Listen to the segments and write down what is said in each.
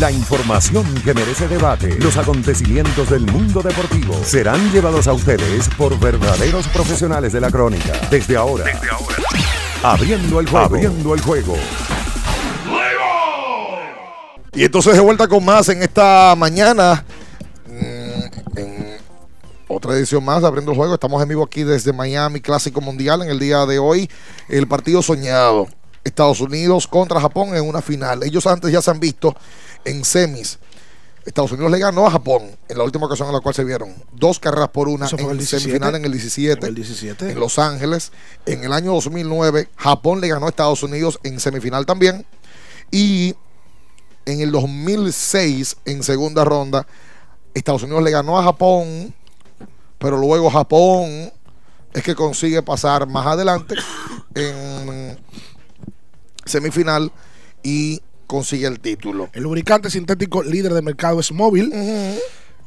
La información que merece debate, los acontecimientos del mundo deportivo serán llevados a ustedes por verdaderos profesionales de la crónica. Desde ahora, abriendo el juego. Abriendo el juego. Y entonces de vuelta con más en esta mañana. Mm, otra edición más de Abriendo el Juego. Estamos en vivo aquí desde Miami, Clásico Mundial. En el día de hoy, el partido soñado. Estados Unidos contra Japón en una final. Ellos antes ya se han visto en semis. Estados Unidos le ganó a Japón en la última ocasión en la cual se vieron. Dos carreras por una en el semifinal en el, 17, en el 17. Los Ángeles. En el año 2009, Japón le ganó a Estados Unidos en semifinal también. Y en el 2006, en segunda ronda, Estados Unidos le ganó a Japón. Pero luego Japón es que consigue pasar más adelante en semifinal. Y consigue el título. El lubricante sintético líder de mercado es móvil.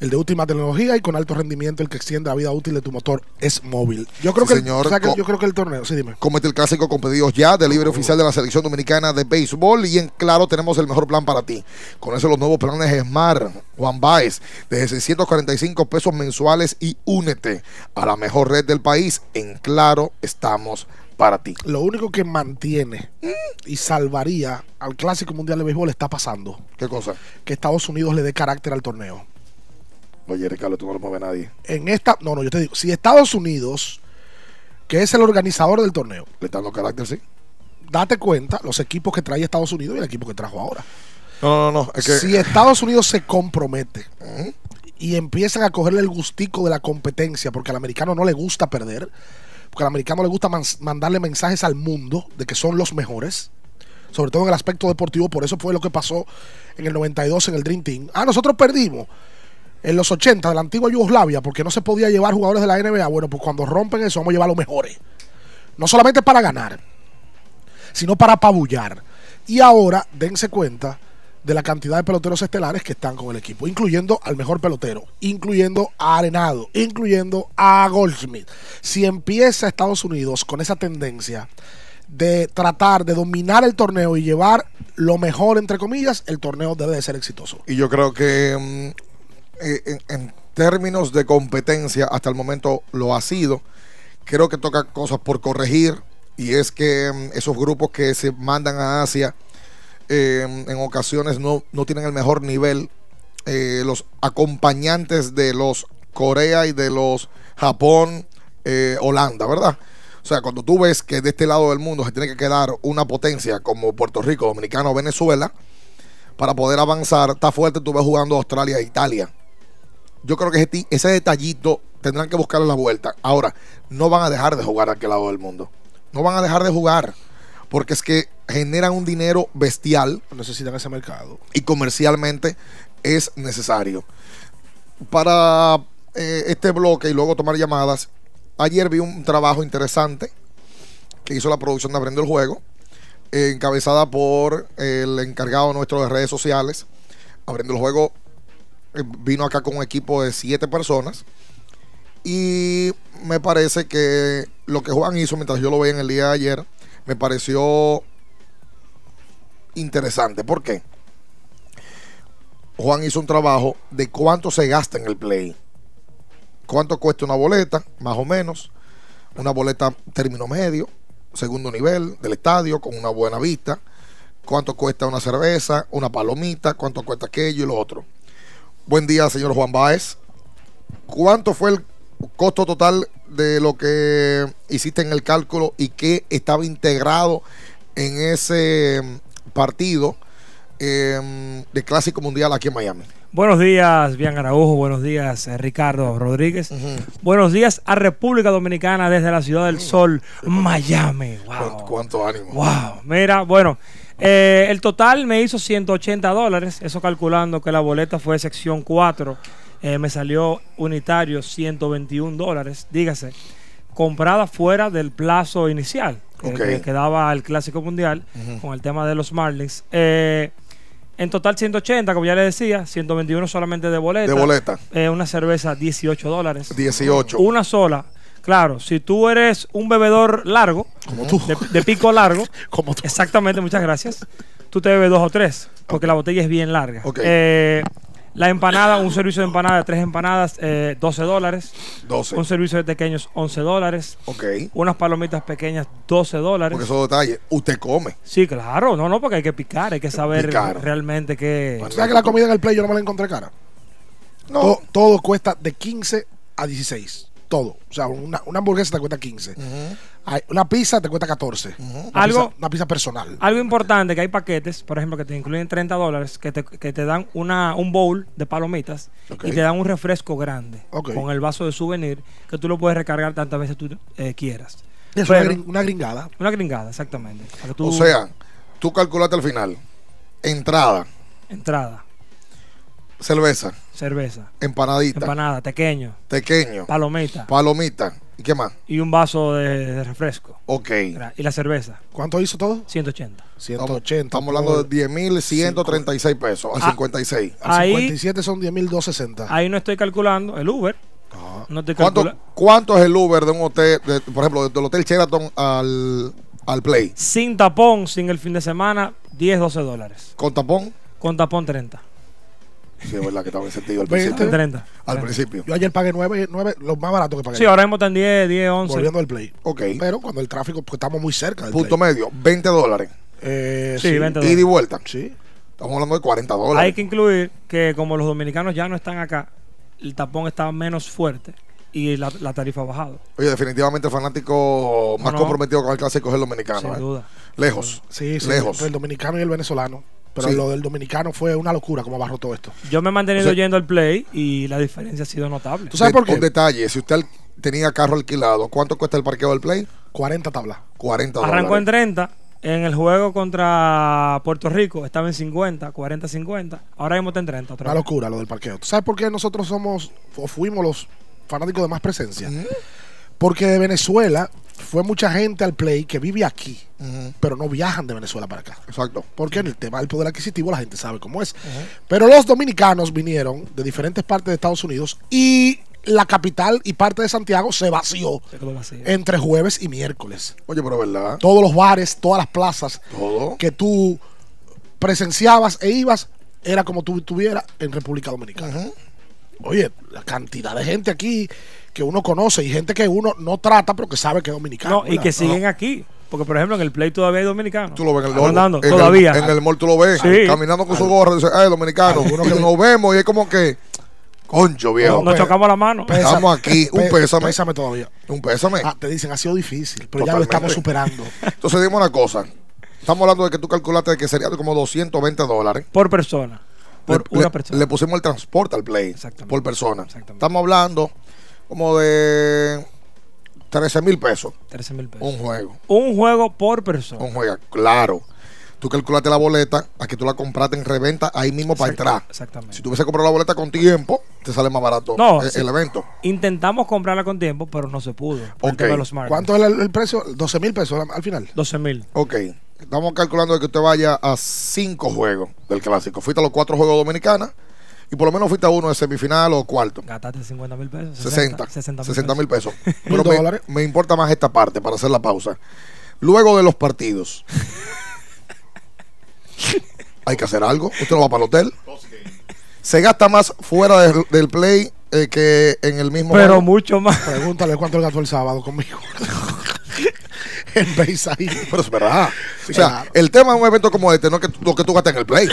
El de última tecnología y con alto rendimiento, el que extiende la vida útil de tu motor es móvil. Yo creo, que, el, torneo, sí, dime. Comete el clásico con pedidos ya, de libre oh. oficial de la selección dominicana de béisbol. Y en claro, tenemos el mejor plan para ti. Con eso, los nuevos planes Mar Juan Baez, de 645 pesos mensuales y únete a la mejor red del país. En claro, estamos ti. Lo único que mantiene y salvaría al Clásico Mundial de Béisbol está pasando. ¿Qué cosa? Que Estados Unidos le dé carácter al torneo. Oye, Ricardo, tú no lo mueves a nadie. En esta, no, no, yo te digo, si Estados Unidos, que es el organizador del torneo, le dando carácter, sí. Date cuenta los equipos que trae Estados Unidos y el equipo que trajo ahora. No, no, no. Si Estados Unidos se compromete y empiezan a cogerle el gustico de la competencia, porque al americano no le gusta perder, porque al americano le gusta mandarle mensajes al mundo de que son los mejores, sobre todo en el aspecto deportivo, por eso fue lo que pasó en el 92 en el Dream Team. Ah, nosotros perdimos en los 80 de la antigua Yugoslavia porque no se podía llevar jugadores de la NBA. Bueno, pues cuando rompen eso vamos a llevar los mejores. No solamente para ganar, sino para apabullar. Y ahora, dense cuenta de la cantidad de peloteros estelares que están con el equipo, incluyendo al mejor pelotero, incluyendo a Arenado, incluyendo a Goldsmith. Si empieza Estados Unidos con esa tendencia de tratar de dominar el torneo y llevar lo mejor, entre comillas, el torneo debe de ser exitoso. Y yo creo que mm, eh, en, términos de competencia, hasta el momento lo ha sido. Creo que toca cosas por corregir y es que mm, esos grupos que se mandan a Asia Em, en ocasiones no, tienen el mejor nivel. Eh, los acompañantes de los Corea y de los Japón, eh, Holanda, ¿verdad? O sea, cuando tú ves que de este lado del mundo se tiene que quedar una potencia como Puerto Rico, Dominicano, Venezuela, para poder avanzar, está fuerte, tú ves jugando Australia e Italia. Yo creo que ese detallito tendrán que buscar la vuelta. Ahora, no van a dejar de jugar a aquel lado del mundo. No van a dejar de jugar porque es que generan un dinero bestial. Necesitan ese mercado. Y comercialmente es necesario. Para eh, este bloque y luego tomar llamadas, ayer vi un trabajo interesante que hizo la producción de Abriendo el Juego, encabezada por el encargado nuestro de redes sociales. Abriendo el Juego eh, vino acá con un equipo de siete personas. Y me parece que lo que Juan hizo mientras yo lo veía en el día de ayer me pareció interesante. ¿Por qué? Juan hizo un trabajo de cuánto se gasta en el play. ¿Cuánto cuesta una boleta? Más o menos. Una boleta término medio, segundo nivel del estadio, con una buena vista. ¿Cuánto cuesta una cerveza, una palomita? ¿Cuánto cuesta aquello y lo otro? Buen día, señor Juan Báez. ¿Cuánto fue el costo total de lo que hiciste en el cálculo y que estaba integrado en ese em, partido em, de Clásico Mundial aquí en Miami. Buenos días, Bian Araujo. Buenos días, eh, Ricardo Rodríguez. Buenos días a República Dominicana desde la Ciudad del mm. Sol, Miami. Wow. ¿Cuánto, ánimo? Wow. Mira, bueno, eh, el total me hizo 180 dólares. Eso calculando que la boleta fue sección 4 eh, me salió unitario 121 dólares, dígase, comprada fuera del plazo inicial eh, que, daba el Clásico Mundial con el tema de los Marlins. Eh, en total 180, como ya le decía, 121 solamente de boleta. De boleta. una cerveza 18 dólares. 18. Una sola. Claro, si tú eres un bebedor largo, como tú. De, pico largo, como tú. exactamente, muchas gracias, tú te bebes dos o tres, porque la botella es bien larga. Ok. Eh, la empanada, un servicio de empanada, tres empanadas, eh, 12 dólares. 12. Un servicio de pequeños, 11 dólares. Ok. Unas palomitas pequeñas, 12 dólares. Porque esos detalles, usted come. Sí, claro, no, no, porque hay que picar, hay que saber realmente qué. que la comida en el play yo no me la encontré cara? No. Todo, cuesta de 15 a 16 todo. O sea, una, una hamburguesa te cuesta 15. Una pizza te cuesta 14. una, algo, pizza, personal. Algo importante que hay paquetes, por ejemplo, que te incluyen 30 dólares, que te, dan una, un bowl de palomitas y te dan un refresco grande con el vaso de souvenir que tú lo puedes recargar tantas veces tú eh, quieras. una, gringada. Una gringada, exactamente. o sea, tú calculaste al final. Entrada. Entrada. Cerveza. Cerveza. Empanadita. Empanada, tequeño. Tequeño. Palomita. Palomita. ¿Y qué más? Y un vaso de, refresco. Ok. Y la cerveza. ¿Cuánto hizo todo? 180. 180. Estamos hablando de 10.136 pesos a 56. Ah. A ahí, 57 son 10.260. Ahí no estoy calculando el Uber. Ah. No estoy ¿Cuánto, ¿Cuánto es el Uber de un hotel, por ejemplo, del hotel Sheraton al, al Play? Sin tapón, sin el fin de semana, 10, 12 dólares. ¿Con tapón? Con tapón 30. Sí, es verdad que estaba en sentido al pues, principio. Al principio. Yo ayer pagué 9, 9 los más baratos que pagué. Sí, ahora mismo están 10, 10, 11. Volviendo al play. Ok. Pero cuando el tráfico, porque estamos muy cerca del Punto medio, 20 dólares. Eh, sí, 20 dólares. Ida y vuelta. Sí. Estamos hablando de 40 dólares. Hay que incluir que como los dominicanos ya no están acá, el tapón está menos fuerte y la, tarifa ha bajado. Oye, definitivamente el fanático más comprometido con el clásico es el dominicano. Sin ¿eh? duda. Lejos. Sí, sí, lejos. El dominicano y el venezolano. Pero lo del dominicano fue una locura como barro todo esto. Yo me he mantenido yendo al play y la diferencia ha sido notable. ¿Tú sabes por qué? Un detalle, si usted tenía carro alquilado, ¿cuánto cuesta el parqueo del play? 40 tablas. 40 Arrancó en 30. En el juego contra Puerto Rico estaba en 50, 40, 50. Ahora mismo está en 30. Otra una locura lo del parqueo. ¿Tú sabes por qué nosotros somos o fuimos los fanáticos de más presencia? ¿Eh? Porque de Venezuela fue mucha gente al play que vive aquí, pero no viajan de Venezuela para acá. Exacto. Porque en el tema del poder adquisitivo la gente sabe cómo es. Pero los dominicanos vinieron de diferentes partes de Estados Unidos y la capital y parte de Santiago se vació, entre jueves y miércoles. Oye, pero verdad. Todos los bares, todas las plazas que tú presenciabas e ibas, era como tú estuvieras en República Dominicana. Oye, la cantidad de gente aquí que uno conoce y gente que uno no trata, pero que sabe que es dominicano. y que siguen aquí. Porque, por ejemplo, en el Play todavía hay dominicanos. Tú lo ves en el mall. todavía. en lo ves caminando con su gorra. Dice, ¡ay, dominicano! Uno que nos vemos y es como que. Concho, viejo. Nos chocamos la mano. estamos aquí. Un pésame. Pésame todavía. Un pésame. Ah, te dicen, ha sido difícil, pero ya lo estamos superando. Entonces, dime una cosa. Estamos hablando de que tú calculaste que sería como 220 dólares. Por persona. Por una persona. Le pusimos el transporte al Play. Exactamente. Por persona. Estamos hablando como de 13 mil pesos. 13 mil pesos. Un juego. Un juego por persona. Un juego, claro. Tú calculaste la boleta, A que tú la compraste en reventa ahí mismo para entrar. Exactamente. Si tú hubiese comprado la boleta con tiempo, te sale más barato el, evento. Intentamos comprarla con tiempo, pero no se pudo. Okay. ¿Cuánto es el, precio? 12 mil pesos al final. 12 mil. Ok. Estamos calculando que usted vaya a cinco juegos del clásico. Fuiste a los cuatro juegos dominicanos y por lo menos fuiste a uno de semifinal o cuarto. Gastaste 50 mil pesos. 60. 60 mil pesos. me, importa más esta parte para hacer la pausa. Luego de los partidos. hay que hacer algo. Usted no va para el hotel. Se gasta más fuera del play eh, que en el mismo. Pero mucho más. Pregúntale cuánto gastó el sábado conmigo. en base Pero es verdad. o sea, el tema de un evento como este no es que, lo que tú gastas en el play.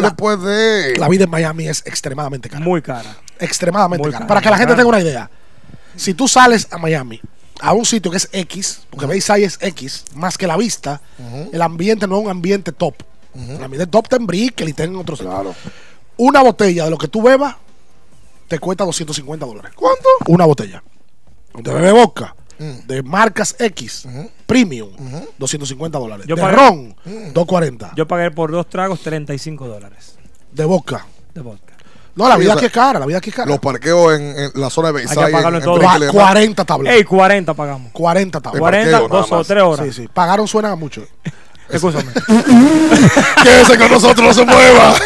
después de. La vida en Miami es extremadamente cara. Muy cara. Extremadamente cara. Para que la gente tenga una idea. Si tú sales a Miami, a un sitio que es X, porque uh es X, más que la vista, el ambiente no es un ambiente top. El ambiente top ten en y otros Una botella de lo que tú bebas te cuesta 250 dólares. ¿Cuánto? Una botella. Te bebe boca de marcas X, premium, 250 dólares. Yo de pagué, 240. Mm. Yo pagué por dos tragos 35 dólares. De vodka. De vodka. No, la vida que es cara, la vida que es cara. Los parqueos en, la zona de Beisai. Hay 40 tablas. Ey, 40 pagamos. 40 tablas. 40, dos o tres horas. Sí, sí. Pagaron suena mucho. Escúchame. Quédese con nosotros, no se mueva.